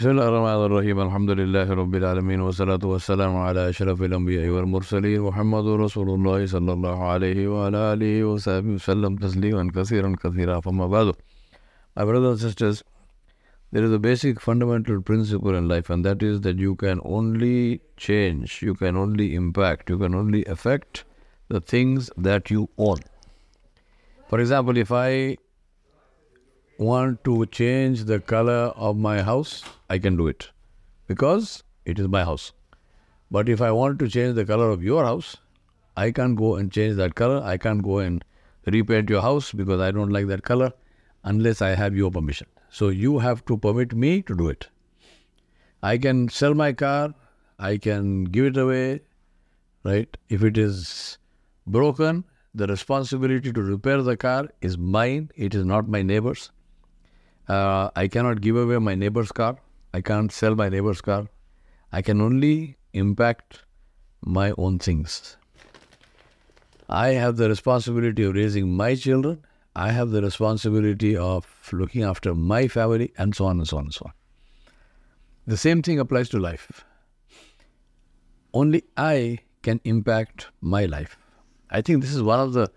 Bismillahirrahmanirrahim. Alhamdulillahirrabbilalamin. Wassalatu wassalamu ala ashrafil anbiya wal mursalin. Muhammadur sallallahu alaihi wa tasliman kathiran kathira. Amma ba'du. My brothers and sisters, there is a basic fundamental principle in life and that is that you can only change, you can only impact, you can only affect the things that you own. For example, if I want to change the color of my house, I can do it because it is my house. But if I want to change the color of your house, I can't go and change that color. I can't go and repaint your house because I don't like that color unless I have your permission. So you have to permit me to do it. I can sell my car, I can give it away, right? If it is broken, the responsibility to repair the car is mine, it is not my neighbor's. Uh, I cannot give away my neighbor's car. I can't sell my neighbor's car. I can only impact my own things. I have the responsibility of raising my children. I have the responsibility of looking after my family, and so on and so on and so on. The same thing applies to life. Only I can impact my life. I think this is one of the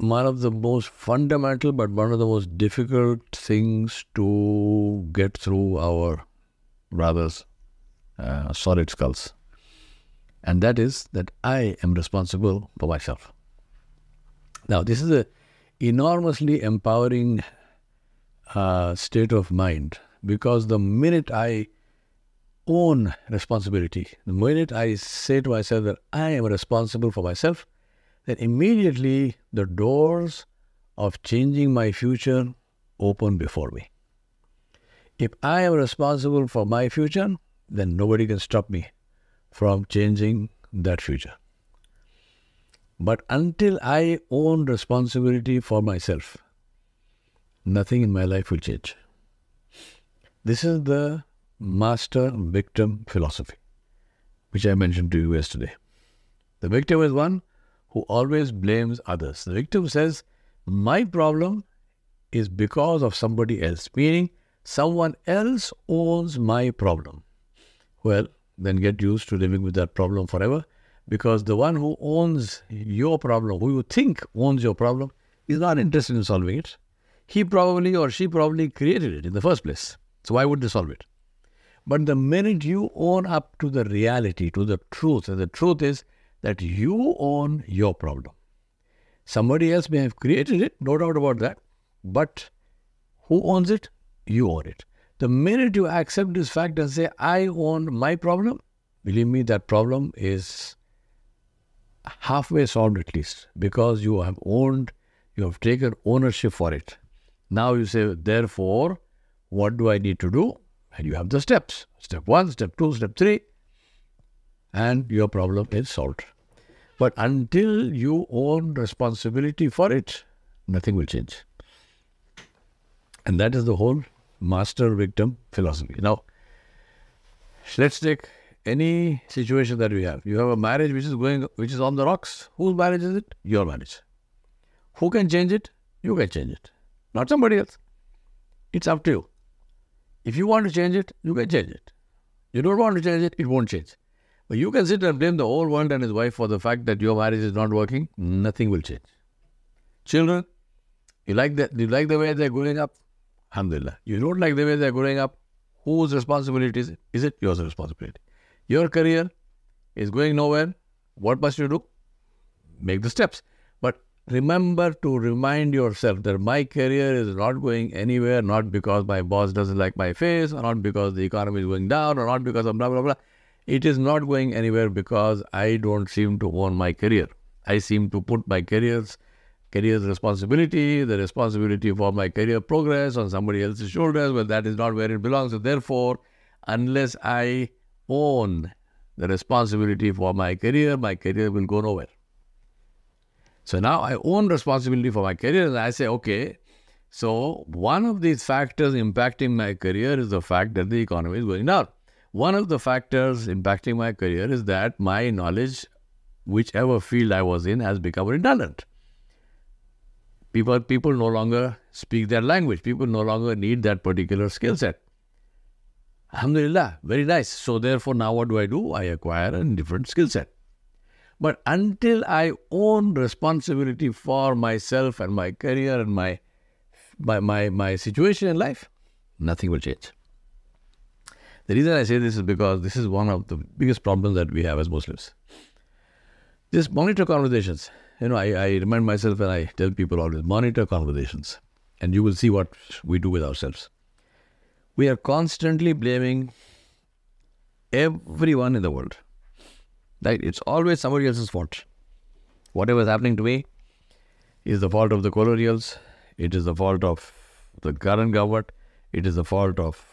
one of the most fundamental but one of the most difficult things to get through our rather uh, solid skulls. And that is that I am responsible for myself. Now, this is an enormously empowering uh, state of mind because the minute I own responsibility, the minute I say to myself that I am responsible for myself, then immediately the doors of changing my future open before me. If I am responsible for my future, then nobody can stop me from changing that future. But until I own responsibility for myself, nothing in my life will change. This is the master victim philosophy, which I mentioned to you yesterday. The victim is one who always blames others. The victim says, My problem is because of somebody else, meaning someone else owns my problem. Well, then get used to living with that problem forever because the one who owns your problem, who you think owns your problem, is not interested in solving it. He probably or she probably created it in the first place. So why would they solve it? But the minute you own up to the reality, to the truth, and the truth is that you own your problem. Somebody else may have created it, no doubt about that, but who owns it? You own it. The minute you accept this fact and say, I own my problem, believe me, that problem is halfway solved at least because you have owned, you have taken ownership for it. Now you say, therefore, what do I need to do? And you have the steps step one, step two, step three and your problem is solved. But until you own responsibility for it, nothing will change. And that is the whole master victim philosophy. Now, let's take any situation that we have. You have a marriage which is going which is on the rocks. Whose marriage is it? Your marriage. Who can change it? You can change it. Not somebody else. It's up to you. If you want to change it, you can change it. You don't want to change it, it won't change. You can sit and blame the whole world and his wife for the fact that your marriage is not working. Nothing will change. Children, you like that? You like the way they're growing up? Alhamdulillah. You don't like the way they're growing up? Whose responsibility is it? Is it yours responsibility? Your career is going nowhere. What must you do? Make the steps. But remember to remind yourself that my career is not going anywhere, not because my boss doesn't like my face, or not because the economy is going down, or not because of blah, blah, blah. It is not going anywhere because I don't seem to own my career. I seem to put my careers, career's responsibility, the responsibility for my career progress on somebody else's shoulders. Well, that is not where it belongs. So therefore, unless I own the responsibility for my career, my career will go nowhere. So now I own responsibility for my career and I say, okay, so one of these factors impacting my career is the fact that the economy is going down. One of the factors impacting my career is that my knowledge, whichever field I was in, has become redundant. People, people no longer speak their language. People no longer need that particular skill set. Alhamdulillah, very nice. So therefore, now what do I do? I acquire a different skill set. But until I own responsibility for myself and my career and my my my, my situation in life, nothing will change. The reason I say this is because this is one of the biggest problems that we have as Muslims. Just monitor conversations. You know, I, I remind myself and I tell people always monitor conversations, and you will see what we do with ourselves. We are constantly blaming everyone in the world. Right? It's always somebody else's fault. Whatever is happening to me is the fault of the colonials. It is the fault of the current government. It is the fault of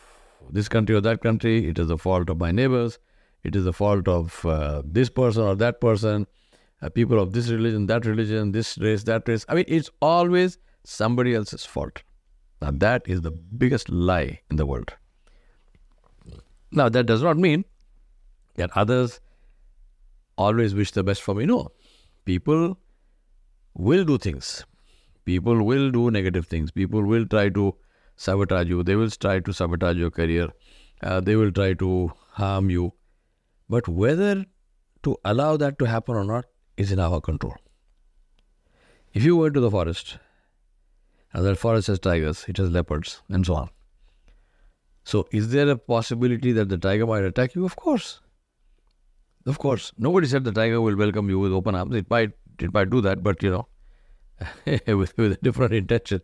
this country or that country. It is the fault of my neighbors. It is the fault of uh, this person or that person. Uh, people of this religion, that religion, this race, that race. I mean, it's always somebody else's fault. Now, that is the biggest lie in the world. Now, that does not mean that others always wish the best for me. No. People will do things. People will do negative things. People will try to sabotage you. They will try to sabotage your career. Uh, they will try to harm you. But whether to allow that to happen or not is in our control. If you went to the forest, and that forest has tigers, it has leopards, and so on. So, is there a possibility that the tiger might attack you? Of course. Of course. Nobody said the tiger will welcome you with open arms. It might, it might do that, but you know, with, with a different intention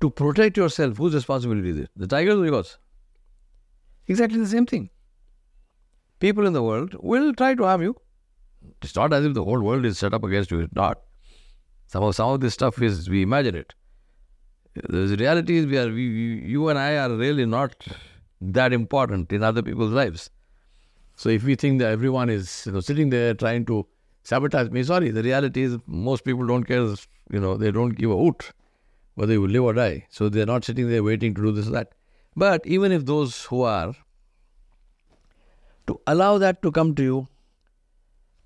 to protect yourself, whose responsibility is it? The tigers or yours? Exactly the same thing. People in the world will try to harm you. It's not as if the whole world is set up against you. It's not. Some of, some of this stuff is, we imagine it. The reality is, we are, we, you and I are really not that important in other people's lives. So if we think that everyone is you know, sitting there trying to sabotage me, sorry, the reality is most people don't care, you know, they don't give a hoot whether you live or die. So they're not sitting there waiting to do this or that. But even if those who are, to allow that to come to you,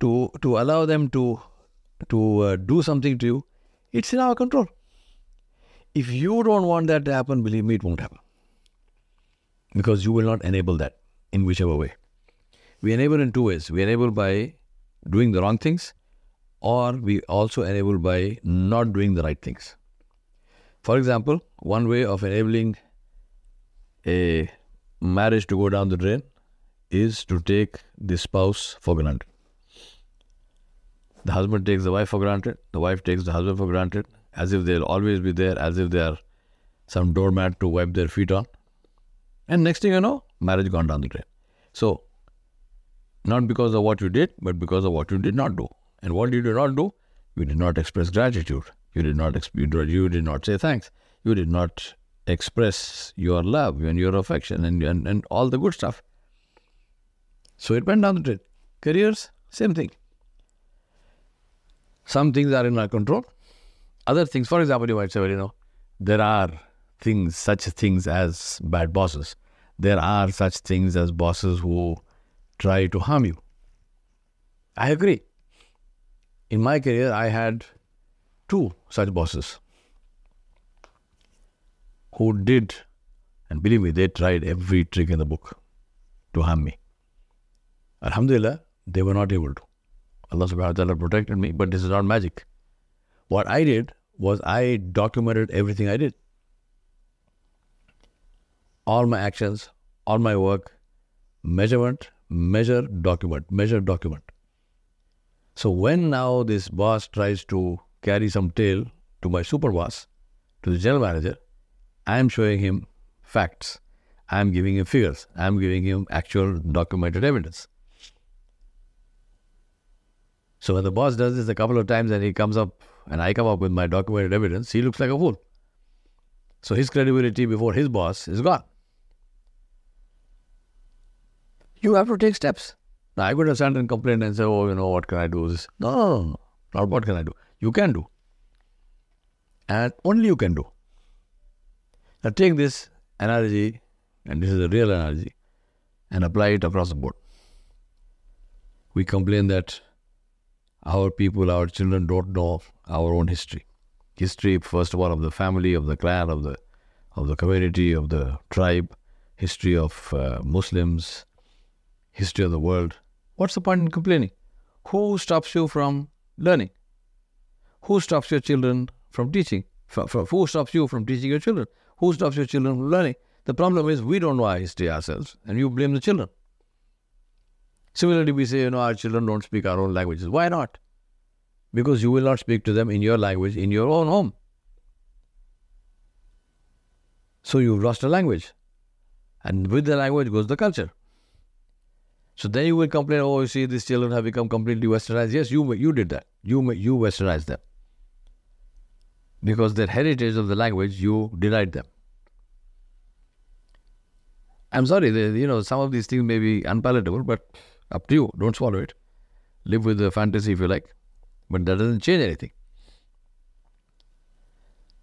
to, to allow them to, to uh, do something to you, it's in our control. If you don't want that to happen, believe me, it won't happen. Because you will not enable that in whichever way. We enable in two ways. We enable by doing the wrong things, or we also enable by not doing the right things. For example, one way of enabling a marriage to go down the drain is to take the spouse for granted. The husband takes the wife for granted, the wife takes the husband for granted, as if they'll always be there, as if they are some doormat to wipe their feet on. And next thing you know, marriage gone down the drain. So, not because of what you did, but because of what you did not do. And what did you not do? You did not express gratitude. You did not you did not say thanks. You did not express your love and your affection and, and, and all the good stuff. So it went down the drain. Careers, same thing. Some things are in our control. Other things, for example, you might say, well, you know, there are things, such things as bad bosses. There are such things as bosses who try to harm you. I agree. In my career, I had two such bosses who did, and believe me, they tried every trick in the book to harm me. Alhamdulillah, they were not able to. Allah subhanahu wa ta'ala protected me, but this is not magic. What I did was I documented everything I did. All my actions, all my work, measurement, measure, document, measure, document. So when now this boss tries to carry some tale to my super boss, to the general manager, I am showing him facts. I am giving him figures. I am giving him actual documented evidence. So when the boss does this a couple of times and he comes up and I come up with my documented evidence, he looks like a fool. So his credibility before his boss is gone. You have to take steps. Now I could have sent and complained and said, Oh, you know, what can I do? This no, no, no, not what can I do. You can do. And only you can do. Now take this analogy, and this is a real analogy, and apply it across the board. We complain that our people, our children don't know our own history. History, first of all, of the family, of the clan, of the of the community, of the tribe, history of uh, Muslims, history of the world. What's the point in complaining? Who stops you from learning? Who stops your children from teaching? From, from, who stops you from teaching your children? Who stops your children from learning? The problem is we don't know our history ourselves, and you blame the children. Similarly, we say, you know, our children don't speak our own languages. Why not? Because you will not speak to them in your language in your own home. So you've lost a language. And with the language goes the culture. So then you will complain, oh, you see, these children have become completely westernized. Yes, you you did that. You you westernized them because their heritage of the language, you deride them. I'm sorry, they, you know, some of these things may be unpalatable, but up to you. Don't swallow it. Live with the fantasy if you like. But that doesn't change anything.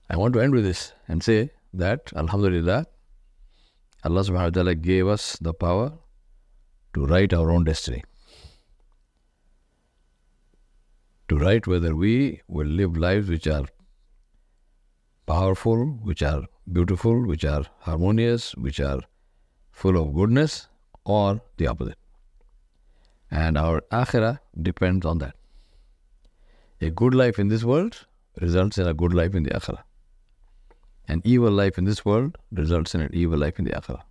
I want to end with this and say that, Alhamdulillah, Allah subhanahu wa ta'ala gave us the power to write our own destiny. To write whether we will live lives which are powerful, which are beautiful, which are harmonious, which are full of goodness, or the opposite. And our akhirah depends on that. A good life in this world results in a good life in the akhirah. An evil life in this world results in an evil life in the akhirah.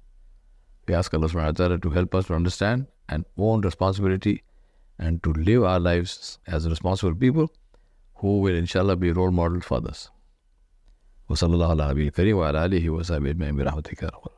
We ask Allah subhanahu wa ta'ala to help us to understand and own responsibility and to live our lives as responsible people who will inshallah be role models for us. وصلى الله على نبينا الكريم وعلى آله وصحبه أجمعين برحمتك يا رب